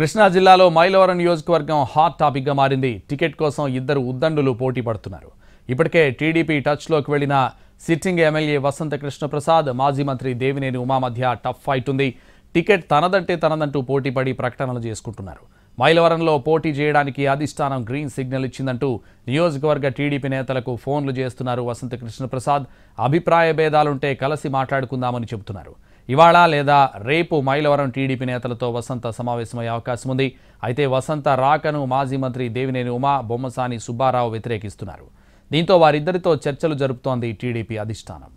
కృష్ణా జిల్లాలో మైలవరం నియోజకవర్గం హాట్ టాపిక్గా మారింది టికెట్ కోసం ఇద్దరు ఉద్దండులు పోటీ పడుతున్నారు ఇప్పటికే టీడీపీ టచ్లోకి వెళ్లిన సిట్టింగ్ ఎమ్మెల్యే వసంత కృష్ణప్రసాద్ మాజీ మంత్రి దేవినేని ఉమా మధ్య టఫ్ ఫైట్ ఉంది టికెట్ తనదంటే తనదంటూ పోటీపడి ప్రకటనలు చేసుకుంటున్నారు మైలవరంలో పోటీ చేయడానికి అధిష్టానం గ్రీన్ సిగ్నల్ ఇచ్చిందంటూ నియోజకవర్గ టీడీపీ నేతలకు ఫోన్లు చేస్తున్నారు వసంత కృష్ణప్రసాద్ అభిప్రాయ భేదాలుంటే కలిసి మాట్లాడుకుందామని చెబుతున్నారు ఇవాళ లేదా రేపు మైలవరం టీడీపీ నేతలతో వసంత సమావేశమయ్యే అవకాశం ఉంది అయితే వసంత రాకను మాజీ మంత్రి దేవినేని ఉమా బొమ్మసాని సుబ్బారావు వ్యతిరేకిస్తున్నారు దీంతో వారిద్దరితో చర్చలు జరుపుతోంది టీడీపీ అధిష్టానం